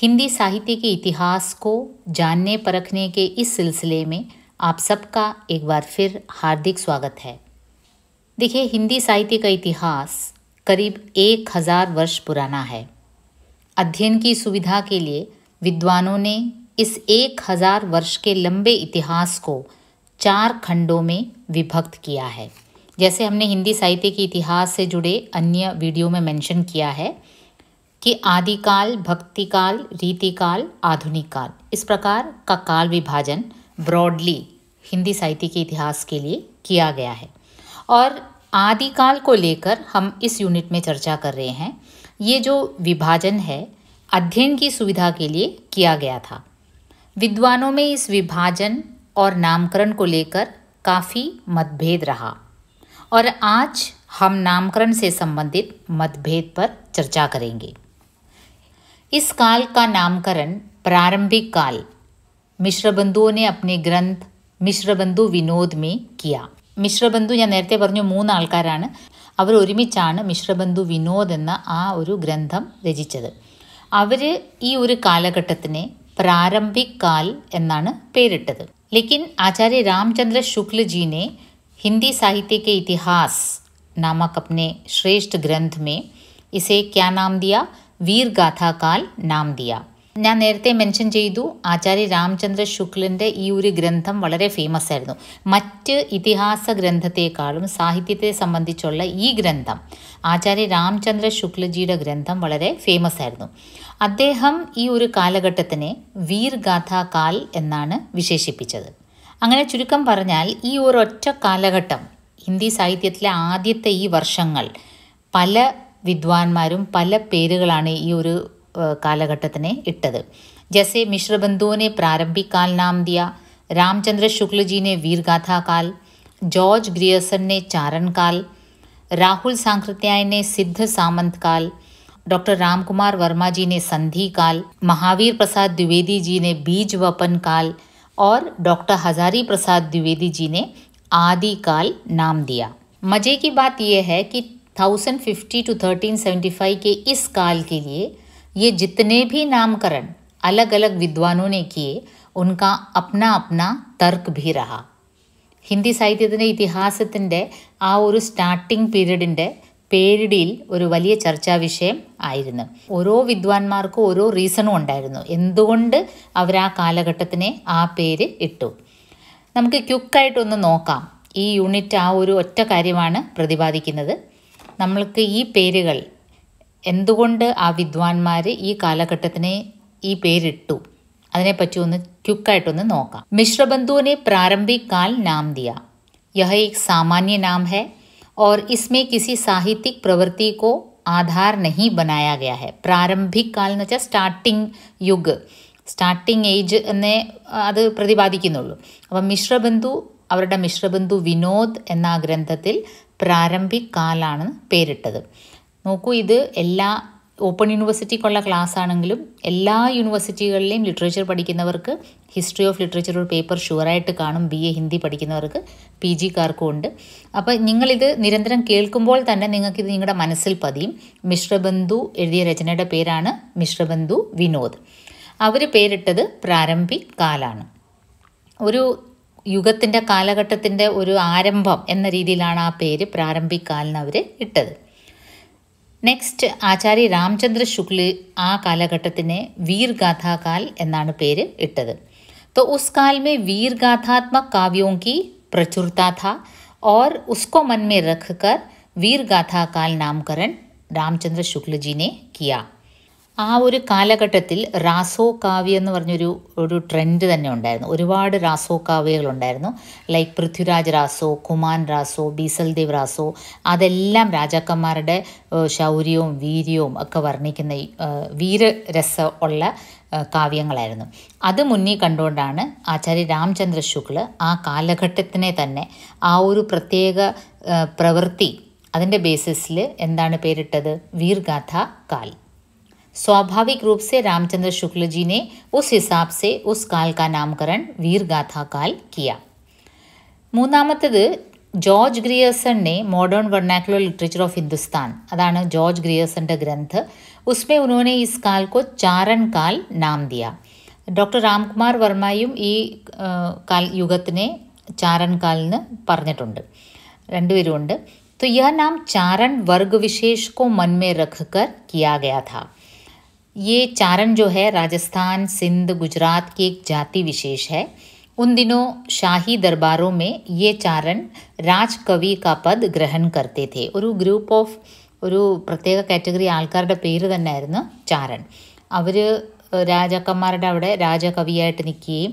हिंदी साहित्य के इतिहास को जानने परखने के इस सिलसिले में आप सबका एक बार फिर हार्दिक स्वागत है देखिए हिंदी साहित्य का इतिहास करीब एक हज़ार वर्ष पुराना है अध्ययन की सुविधा के लिए विद्वानों ने इस एक हज़ार वर्ष के लंबे इतिहास को चार खंडों में विभक्त किया है जैसे हमने हिंदी साहित्य के इतिहास से जुड़े अन्य वीडियो में मेंशन किया है कि आदिकाल भक्तिकाल रीतिकाल आधुनिक काल इस प्रकार का काल विभाजन ब्रॉडली हिंदी साहित्य के इतिहास के लिए किया गया है और आदिकाल को लेकर हम इस यूनिट में चर्चा कर रहे हैं ये जो विभाजन है अध्ययन की सुविधा के लिए किया गया था विद्वानों में इस विभाजन और नामकरण को लेकर काफ़ी मतभेद रहा और आज हम नामकरण से संबंधित मतभेद पर चर्चा करेंगे इस काल का नामकरण प्रारंभिक काल മിശ്രബന്ധുവിനെ ने अपने ग्रंथ മിശ്രബന്ധു വിനോദ് മേ കിയ മിശ്രബന്ധു ഞാൻ നേരത്തെ പറഞ്ഞു മൂന്ന് ആൾക്കാരാണ് അവർ ഒരുമിച്ചാണ് മിശ്രബന്ധു വിനോദ് എന്ന ആ ഒരു ഗ്രന്ഥം രചിച്ചത് അവർ ഈ ഒരു കാലഘട്ടത്തിനെ പ്രാരംഭിക് കാൽ എന്നാണ് പേരിട്ടത് ലേക്കിൻ ആചാര്യ രാംചന്ദ്ര ശുക്ലജിനെ ഹിന്ദി സാഹിത്യ കെ ഇതിഹാസ് നാമക് അപ്നെ ശ്രേഷ്ഠ ഗ്രന്ഥ മേ ഇസേ ക്യാ നാം ദിയ വീർഗാഥാകാൽ നാം ദിയ ഞാൻ നേരത്തെ മെൻഷൻ ചെയ്തു ആചാര്യ രാമചന്ദ്ര ശുക്ലിൻ്റെ ഈ ഒരു ഗ്രന്ഥം വളരെ ഫേമസ് ആയിരുന്നു മറ്റ് ഇതിഹാസ ഗ്രന്ഥത്തെക്കാളും സാഹിത്യത്തെ സംബന്ധിച്ചുള്ള ഈ ഗ്രന്ഥം ആചാര്യ രാമചന്ദ്ര ശുക്ലജിയുടെ ഗ്രന്ഥം വളരെ ഫേമസ് ആയിരുന്നു അദ്ദേഹം ഈ ഒരു കാലഘട്ടത്തിനെ വീർഗാഥ കാൽ എന്നാണ് വിശേഷിപ്പിച്ചത് അങ്ങനെ ചുരുക്കം പറഞ്ഞാൽ ഈ ഒരൊറ്റ കാലഘട്ടം ഹിന്ദി സാഹിത്യത്തിലെ ആദ്യത്തെ ഈ വർഷങ്ങൾ പല വിദ്വാൻമാരും പല പേരുകളാണ് ഈ जैसे मिश्र ഇട്ടത് ने प्रारंभिक काल नाम दिया रामचंद्र शुक्ल जी ने वीरगाथा काल जॉर्ज ग्रियसन ने चारण काल राहुल सांकृत्याय ने सिद्ध सामंत काल डॉक्टर रामकुमार वर्मा जी ने संधि काल महावीर प्रसाद द्विवेदी जी ने बीज वपन काल और डॉक्टर हजारी प्रसाद द्विवेदी जी ने आदि काल नाम दिया मजे की बात यह है कि thousand fifty two thirteen seventy five के इस काल के लिए ये जितने भी नामकरण अलग अलग विद्वानों ने किए ഉൻകാ അപ്ന അപ്ന തർക്ക് ഭീരഹ ഹിന്ദി സാഹിത്യത്തിൻ്റെ ഇതിഹാസത്തിൻ്റെ ആ ഒരു സ്റ്റാർട്ടിംഗ് പീരീഡിൻ്റെ പേരിടിയിൽ ഒരു വലിയ ചർച്ചാ വിഷയം ആയിരുന്നു ഓരോ വിദ്വാൻമാർക്കും ഓരോ റീസണും ഉണ്ടായിരുന്നു എന്തുകൊണ്ട് അവർ ആ കാലഘട്ടത്തിനെ ആ പേര് ഇട്ടു നമുക്ക് ക്യുക്കായിട്ടൊന്ന് നോക്കാം ഈ യൂണിറ്റ് ആ ഒരു ഒറ്റ കാര്യമാണ് പ്രതിപാദിക്കുന്നത് നമ്മൾക്ക് ഈ പേരുകൾ എന്തുകൊണ്ട് ആ വിദ്വാൻമാർ ഈ കാലഘട്ടത്തിനെ ഈ പേരിട്ടു അതിനെപ്പറ്റി ഒന്ന് ക്യുക്കായിട്ടൊന്ന് നോക്കാം മിശ്രബന്ധുവിനെ പ്രാരംഭിക്കാൽ നാം ദിയ यह एक सामान्य नाम है और इसमें किसी साहित्यिक प्रवृत्ति ആധാർ നഹി ബനായ ഗയ ഹെ പ്രാരംഭിക് കാൽ എന്ന് വെച്ചാൽ സ്റ്റാർട്ടിംഗ് യുഗ് സ്റ്റാർട്ടിംഗ് ഏജ് എന്നേ അത് പ്രതിപാദിക്കുന്നുള്ളൂ അപ്പം മിശ്രബന്ധു അവരുടെ മിശ്രബന്ധു വിനോദ് എന്ന ഗ്രന്ഥത്തിൽ പ്രാരംഭിക് കാലാണ് പേരിട്ടത് നോക്കൂ ഇത് എല്ലാ ഓപ്പൺ യൂണിവേഴ്സിറ്റിക്കുള്ള ക്ലാസ് ആണെങ്കിലും എല്ലാ യൂണിവേഴ്സിറ്റികളിലെയും ലിറ്ററേച്ചർ പഠിക്കുന്നവർക്ക് ഹിസ്റ്ററി ഓഫ് ലിറ്ററേച്ചർ ഒരു പേപ്പർ ഷുവറായിട്ട് കാണും ബി എ ഹിന്ദി പഠിക്കുന്നവർക്ക് പി ജിക്കാർക്കും ഉണ്ട് അപ്പോൾ നിങ്ങളിത് നിരന്തരം കേൾക്കുമ്പോൾ തന്നെ നിങ്ങൾക്കിത് നിങ്ങളുടെ മനസ്സിൽ പതിയും മിശ്രബന്ധു എഴുതിയ രചനയുടെ പേരാണ് മിശ്രബന്ധു വിനോദ് അവർ പേരിട്ടത് പ്രാരംഭിക് കാലാണ് ഒരു യുഗത്തിൻ്റെ കാലഘട്ടത്തിൻ്റെ ഒരു ആരംഭം എന്ന രീതിയിലാണ് ആ പേര് പ്രാരംഭിക്കാലിന് അവർ ഇട്ടത് നെക്സ്റ്റ് ആചാര്യ രാമചന്ദ്ര ശുക്ല് ആ കാലഘട്ടത്തിനെ വീർഗാഥാകാൽ എന്നാണ് പേര് ഇട്ടത് तो उस काल में കാവ്യോങ്കി गाथात्मक काव्यों की प्रचुरता था और उसको मन में रखकर वीर नामकरण रामचंद्र शुक्ल जी ने किया ആ ഒരു കാലഘട്ടത്തിൽ റാസോ കാവ്യ എന്ന് പറഞ്ഞൊരു ഒരു ട്രെൻഡ് തന്നെ ഉണ്ടായിരുന്നു ഒരുപാട് റാസോ കാവ്യകളുണ്ടായിരുന്നു ലൈക്ക് പൃഥ്വിരാജ് റാസോ കുമാൻ റാസോ ബീസൽദേവ് റാസോ അതെല്ലാം രാജാക്കന്മാരുടെ ശൗര്യവും വീര്യവും ഒക്കെ വർണ്ണിക്കുന്ന വീരരസം ഉള്ള കാവ്യങ്ങളായിരുന്നു അത് മുന്നിൽ കണ്ടുകൊണ്ടാണ് ആചാര്യ രാംചന്ദ്ര ശുക്ല ആ കാലഘട്ടത്തിനെ തന്നെ ആ ഒരു പ്രത്യേക പ്രവൃത്തി അതിൻ്റെ ബേസിസിൽ എന്താണ് പേരിട്ടത് വീർഗാഥ കാൽ स्वाभाविक रूप से रामचंद्र शुक्ल जी ने उस हिसाब से उस काल का नामकरण वीर गाथा काल किया മൂന്നാമത്തത് ജോർജ് ഗ്രിയേഴ്സണിനെ modern vernacular literature of Hindustan അതാണ് ജോർജ് ഗ്രിയേഴ്സന്റെ ഗ്രന്ഥ उसमें उन्होंने इस काल को ചാരൻ കാൽ നാം ദിയ ഡോക്ടർ രാംകുമാർ വർമ്മയും ഈ കാൽ യുഗത്തിനെ ചാരൻ കാൽ എന്ന് പറഞ്ഞിട്ടുണ്ട് രണ്ടുപേരും ഉണ്ട് तो यह नाम चारण वर्ग विशेष को मन में रखकर किया गया था ये चारण जो है राजस्थान सिंध गुजरात की एक जाति विशेष है उन दिनों शाही दरबारों में ये चारण രാജ്കവി കാ പദ് ഗ്രഹൺ കർത്തേ തേ ഒരു ഗ്രൂപ്പ് ഓഫ് ഒരു പ്രത്യേക കാറ്റഗറി ആൾക്കാരുടെ പേര് തന്നെയായിരുന്നു ചാരൻ അവർ രാജാക്കന്മാരുടെ അവിടെ രാജകവിയായിട്ട് നിൽക്കുകയും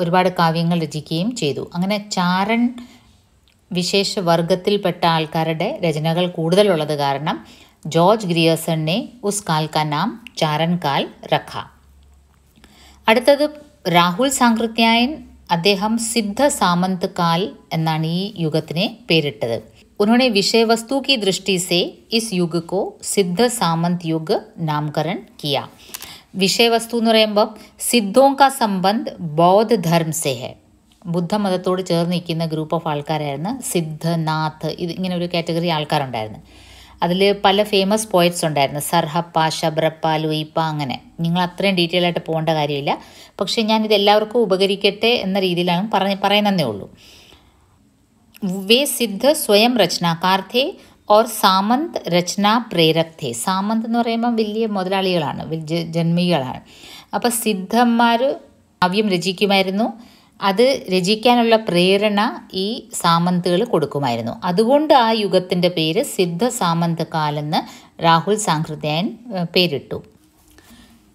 ഒരുപാട് കാവ്യങ്ങൾ രചിക്കുകയും ചെയ്തു അങ്ങനെ ചാരൻ വിശേഷ വർഗത്തിൽപ്പെട്ട ആൾക്കാരുടെ രചനകൾ കൂടുതലുള്ളത് കാരണം ജോർജ് ഗ്രിയേഴ്സൺ ने उस काल का नाम ചാരൻ കാൽ रखा അടുത്തത് രാഹുൽ സാങ്കൃത്യായൻ അദ്ദേഹം സിദ്ധ സാമന്ത് കാൽ എന്നാണ് ഈ യുഗത്തിനെ പേരിട്ടത് उन्होंने विषय वस्तु की दृष्टि से इस युग को സിദ്ധ സാമന്ത് യുഗ് നാമകരൺ किया വിഷയ വസ്തു എന്ന് പറയുമ്പോൾ സിദ്ധോം കാ സംബന്ധ് ബൗദ്ധ ധർമ്മ സേ ഹെ ബുദ്ധമതത്തോട് ചേർന്ന് നിൽക്കുന്ന ഗ്രൂപ്പ് ഓഫ് ആൾക്കാരായിരുന്നു സിദ്ധനാഥ് ഇത് ഇങ്ങനെ ഒരു കാറ്റഗറി ആൾക്കാരുണ്ടായിരുന്നു അതിൽ പല ഫേമസ് പോയറ്റ്സ് ഉണ്ടായിരുന്നു സർഹപ്പ ശബ്രപ്പ ലുയിപ്പ അങ്ങനെ നിങ്ങൾ അത്രയും ഡീറ്റെയിൽ ആയിട്ട് പോകേണ്ട കാര്യമില്ല പക്ഷേ ഞാൻ എല്ലാവർക്കും ഉപകരിക്കട്ടെ എന്ന രീതിയിലാണ് പറഞ്ഞ് പറയുന്നതേ ഉള്ളൂ वे സിദ്ധ സ്വയം രചന थे ഓർ സാമന്ത് രചന പ്രേരക്തേ थे സാമന്ത് എന്ന് പറയുമ്പോൾ വലിയ മുതലാളികളാണ് ജന്മികളാണ് അപ്പോൾ സിദ്ധന്മാർ കാവ്യം രചിക്കുമായിരുന്നു അത് രചിക്കാനുള്ള പ്രേരണ ഈ സാമന്തുകൾ കൊടുക്കുമായിരുന്നു അതുകൊണ്ട് ആ യുഗത്തിൻ്റെ പേര് സിദ്ധ സാമന്ത കാലെന്ന് രാഹുൽ സാങ്കൃത്യായൻ പേരിട്ടു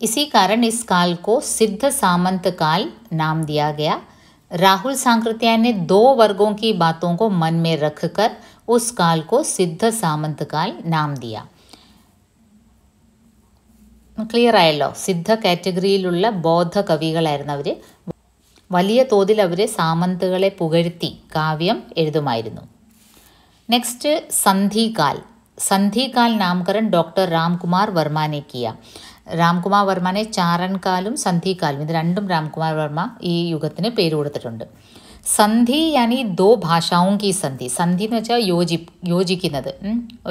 ഇസി കാരൺ ഇസ് കാൽക്കോ സിദ്ധ സാമന്ത കാൽ നാം ദിയാ രാഹുൽ राहुल सांकृत्यायन ने दो वर्गों की बातों को मन में रखकर उस काल को सिद्ध सामंत काल नाम दिया ക്ലിയർ ആയല്ലോ സിദ്ധ കാറ്റഗറിയിലുള്ള ബോധ കവികളായിരുന്നു അവർ വലിയ തോതിൽ അവർ സാമന്തുകളെ പുകഴ്ത്തി കാവ്യം എഴുതുമായിരുന്നു നെക്സ്റ്റ് സന്ധികാൽ സന്ധികാൽ നാമകരൺ ഡോക്ടർ രാംകുമാർ വർമാനെ കിയ രാംകുമാർ വർമ്മനെ ചാരൻകാലും സന്ധികാലും ഇത് രണ്ടും രാംകുമാർ വർമ്മ ഈ യുഗത്തിന് പേര് കൊടുത്തിട്ടുണ്ട് സന്ധി യാനി ദോ ഭാഷാവും കി സന്ധി സന്ധി എന്ന് വെച്ചാൽ യോജി യോജിക്കുന്നത്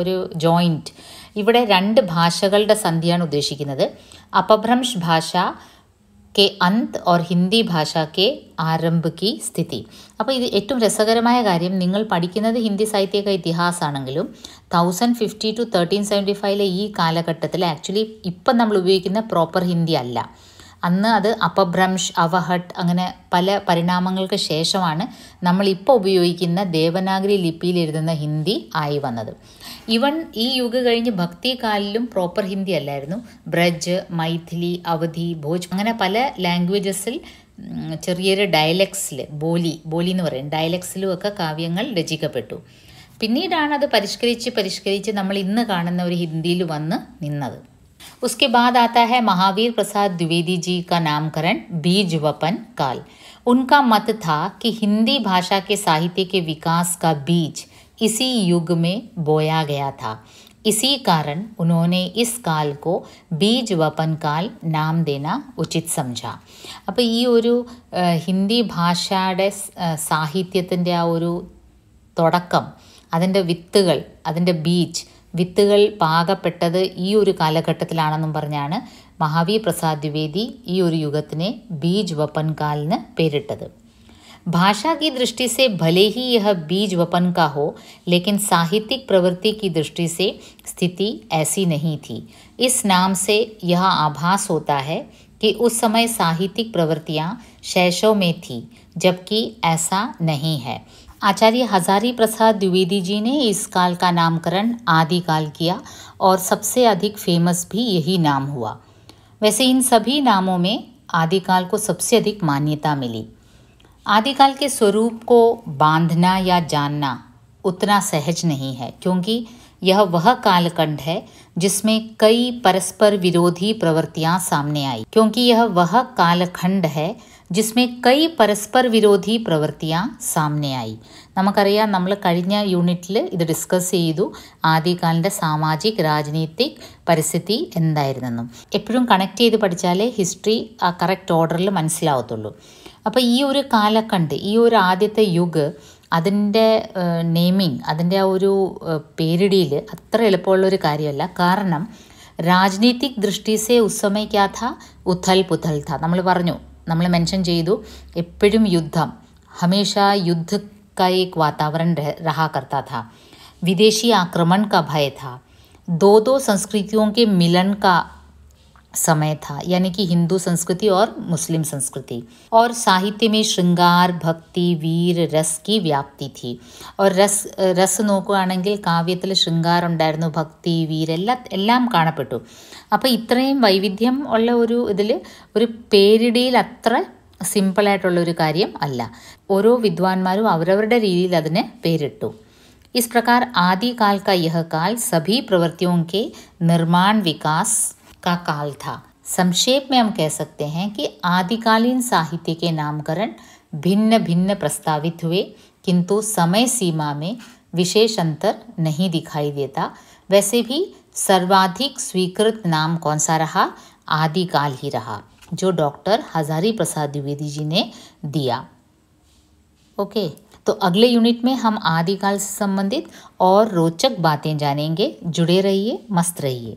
ഒരു ജോയിൻറ്റ് ഇവിടെ രണ്ട് ഭാഷകളുടെ സന്ധിയാണ് ഉദ്ദേശിക്കുന്നത് അപഭ്രംഷ് ഭാഷ के अंत और हिंदी ഭാഷ കെ ആരംഭ് കി സ്ഥിതി അപ്പോൾ ഇത് ഏറ്റവും രസകരമായ കാര്യം നിങ്ങൾ പഠിക്കുന്നത് ഹിന്ദി സാഹിത്യക ഇതിഹാസാണെങ്കിലും thousand fifty two thirteen seventy ഫൈവിലെ ഈ കാലഘട്ടത്തിൽ ആക്ച്വലി ഇപ്പം നമ്മൾ ഉപയോഗിക്കുന്ന പ്രോപ്പർ ഹിന്ദി അല്ല അന്ന് അത് അപഭ്രംഷ് അവഹട്ട് അങ്ങനെ പല പരിണാമങ്ങൾക്ക് ശേഷമാണ് നമ്മളിപ്പോൾ ഉപയോഗിക്കുന്ന ദേവനാഗരി ലിപിയിൽ എഴുതുന്ന ഹിന്ദി ആയി വന്നത് ഇവൺ ഈ യുഗ കഴിഞ്ഞ് ഭക്തി കാലിലും പ്രോപ്പർ ഹിന്ദി അല്ലായിരുന്നു ബ്രജ് മൈഥിലി അവധി ഭോജ് അങ്ങനെ പല ലാംഗ്വേജസിൽ ചെറിയൊരു ഡയലക്ട്സിൽ ബോലി ബോലി എന്ന് പറയും ഡയലക്ട്സിലും ഒക്കെ കാവ്യങ്ങൾ രചിക്കപ്പെട്ടു പിന്നീടാണ് അത് പരിഷ്കരിച്ച് പരിഷ്കരിച്ച് നമ്മൾ ഇന്ന് കാണുന്ന ഒരു ഹിന്ദിയിൽ വന്ന് നിന്നത് उसके बाद आता है महावीर प्रसाद द्विवेदी जी का नामकरण बीज वपन काल उनका मत था कि हिंदी भाषा के साहित्य के विकास का बीज इसी युग में बोया गया था इसी कारण उन्होंने इस കാൽ को ബീജ് വപ്പൻ കാൽ നാം ദേന ഉചിത് സംജ അപ്പോൾ ഈ ഒരു ഹിന്ദി ഭാഷയുടെ സാഹിത്യത്തിൻ്റെ ആ ഒരു തുടക്കം അതിൻ്റെ വിത്തുകൾ അതിൻ്റെ ബീജ് വിത്തുകൾ പാകപ്പെട്ടത് ഈ ഒരു കാലഘട്ടത്തിലാണെന്നും പറഞ്ഞാണ് മഹാവി പ്രസാദ് ദ്വിവേദി ഈ ഒരു യുഗത്തിനെ ബീജ് വപ്പൻ കാലിന് പേരിട്ടത് भाषा की दृष्टि से भले ही यह बीज वपन का हो लेकिन साहित्यिक प्रवृत्ति की दृष्टि से स्थिति ऐसी नहीं थी इस नाम से यह आभास होता है कि उस समय साहित्यिक प्रवृत्तियां शैशव में थी जबकि ऐसा नहीं है आचार्य हजारी प्रसाद द्विवेदी जी ने इस काल का नामकरण आदिकाल किया और सबसे अधिक फेमस भी यही नाम हुआ वैसे इन सभी नामों में आदिकाल को सबसे अधिक मान्यता मिली आदिकाल के स्वरूप को बांधना या जानना उतना सहज नहीं है क्योंकि यह वह कालखंड है जिसमें कई परस्पर विरोधी प्रवृत्तियां सामने आई क्योंकि यह वह कालखंड है जिसमें कई परस्पर विरोधी प्रवृत्तियां सामने आई नमक नाम कई यूनिट इत डिस्क आदिकाल सामाजिक राजनीति परस्थि एपड़ी कणक्टे पढ़ा हिस्ट्री आ करक्ट ऑर्डर मनसू അപ്പോൾ ഈ ഒരു കാലക്കണ്ട് ഈ ഒരു ആദ്യത്തെ യുഗ് അതിൻ്റെ നെയ്മിങ് അതിൻ്റെ ആ ഒരു പേരിടിയിൽ അത്ര എളുപ്പമുള്ളൊരു കാര്യമല്ല കാരണം രാജനീതിക് ദൃഷ്ടിസെ ഉസമയ്ക്കാത്ത ഉസ്സമയ്ക്കാത്ത ഉഥൽ പുഥൽ നമ്മൾ പറഞ്ഞു നമ്മൾ മെൻഷൻ ചെയ്തു എപ്പോഴും യുദ്ധം ഹമേഷ യുദ്ധ का एक वातावरण रह, रहा करता था विदेशी आक्रमण का भय था दो दो संस्कृतियों के मिलन का समय था यानी कि हिंदू संस्कृति और मुस्लिम संस्कृति और साहित्य में श्रृंगार भक्ति वीर रस की व्याप्ति थी और रस രസ് നോക്കുകയാണെങ്കിൽ കാവ്യത്തിൽ ശൃംഗാർ ഭക്തി വീർ എല്ലാം കാണപ്പെട്ടു അപ്പോൾ ഇത്രയും വൈവിധ്യം ഉള്ള ഒരു ഇതിൽ ഒരു പേരിടയിൽ അത്ര സിമ്പിളായിട്ടുള്ള ഒരു കാര്യം അല്ല ഓരോ വിദ്വാൻമാരും അവരവരുടെ രീതിയിൽ അതിനെ പേരിട്ടു ഇസ് പ്രകാർ ആദ്യകാൽ കാ യഹ കാൽ സഭി പ്രവൃത്തിയോ കെ നിർമ്മാൺ വികാസ് का काल था संक्षेप में हम कह सकते हैं कि आदिकालीन साहित्य के नामकरण भिन्न भिन्न प्रस्तावित हुए किंतु समय सीमा में विशेष अंतर नहीं दिखाई देता वैसे भी सर्वाधिक स्वीकृत नाम कौन सा रहा आदिकाल ही रहा जो डॉक्टर हजारी प्रसाद द्विवेदी जी ने दिया ओके तो अगले यूनिट में हम आदिकाल से संबंधित और रोचक बातें जानेंगे जुड़े रहिए मस्त रहिए